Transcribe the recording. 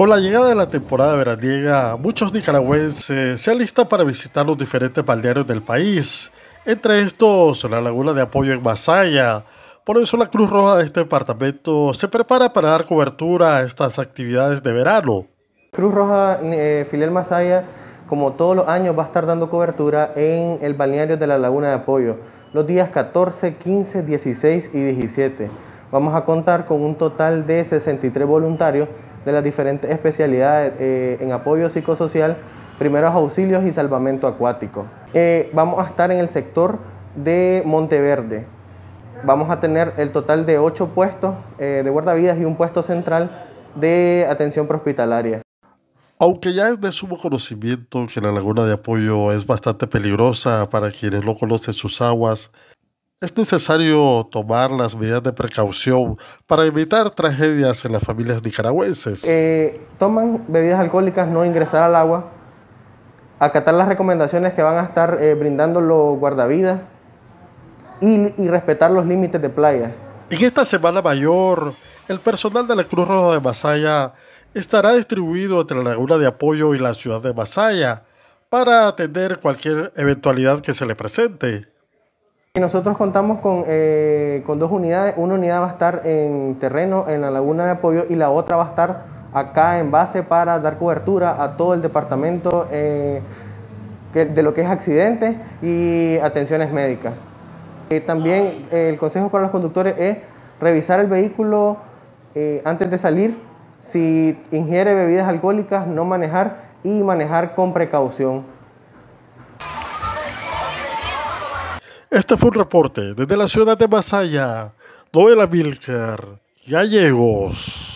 Con la llegada de la temporada veraniega, muchos nicaragüenses se alistan para visitar los diferentes balnearios del país, entre estos la Laguna de Apoyo en Masaya. Por eso la Cruz Roja de este departamento se prepara para dar cobertura a estas actividades de verano. Cruz Roja eh, Masaya, como todos los años, va a estar dando cobertura en el balneario de la Laguna de Apoyo, los días 14, 15, 16 y 17 vamos a contar con un total de 63 voluntarios de las diferentes especialidades eh, en apoyo psicosocial, primeros auxilios y salvamento acuático. Eh, vamos a estar en el sector de Monteverde. Vamos a tener el total de 8 puestos eh, de guardavidas y un puesto central de atención prehospitalaria. Aunque ya es de sumo conocimiento que la laguna de apoyo es bastante peligrosa para quienes no conocen sus aguas, es necesario tomar las medidas de precaución para evitar tragedias en las familias nicaragüenses. Eh, toman bebidas alcohólicas, no ingresar al agua, acatar las recomendaciones que van a estar eh, brindando los guardavidas y, y respetar los límites de playa. En esta Semana Mayor, el personal de la Cruz Roja de Masaya estará distribuido entre la Laguna de Apoyo y la ciudad de Masaya para atender cualquier eventualidad que se le presente nosotros contamos eh, con, dos unidades. Una unidad va a estar en terreno, en la laguna de apoyo, y la otra va a estar acá en base para dar cobertura a todo el departamento eh, de lo que es accidentes y atenciones médicas. Eh, también el consejo para los conductores es revisar el vehículo antes de salir, si ingiere bebidas alcohólicas, no manejar y manejar con precaución. Este fue un reporte desde la ciudad de Masaya. Noela Milker. Gallegos.